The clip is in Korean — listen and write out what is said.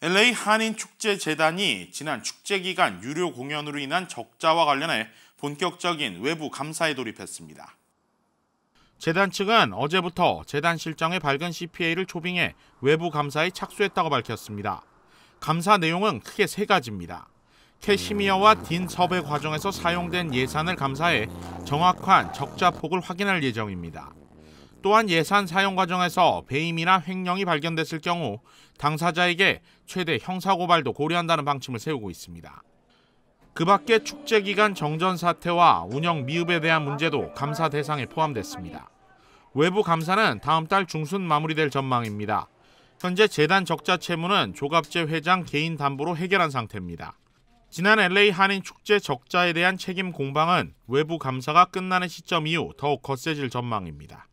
LA 한인 축제 재단이 지난 축제 기간 유료 공연으로 인한 적자와 관련해 본격적인 외부 감사에 돌입했습니다. 재단 측은 어제부터 재단 실장의 밝은 CPA를 초빙해 외부 감사에 착수했다고 밝혔습니다. 감사 내용은 크게 세 가지입니다. 캐시미어와 딘 섭외 과정에서 사용된 예산을 감사해 정확한 적자 폭을 확인할 예정입니다. 또한 예산 사용 과정에서 배임이나 횡령이 발견됐을 경우 당사자에게 최대 형사고발도 고려한다는 방침을 세우고 있습니다. 그 밖에 축제 기간 정전 사태와 운영 미흡에 대한 문제도 감사 대상에 포함됐습니다. 외부 감사는 다음 달 중순 마무리될 전망입니다. 현재 재단 적자 채무는 조갑재 회장 개인 담보로 해결한 상태입니다. 지난 LA 한인 축제 적자에 대한 책임 공방은 외부 감사가 끝나는 시점 이후 더욱 거세질 전망입니다.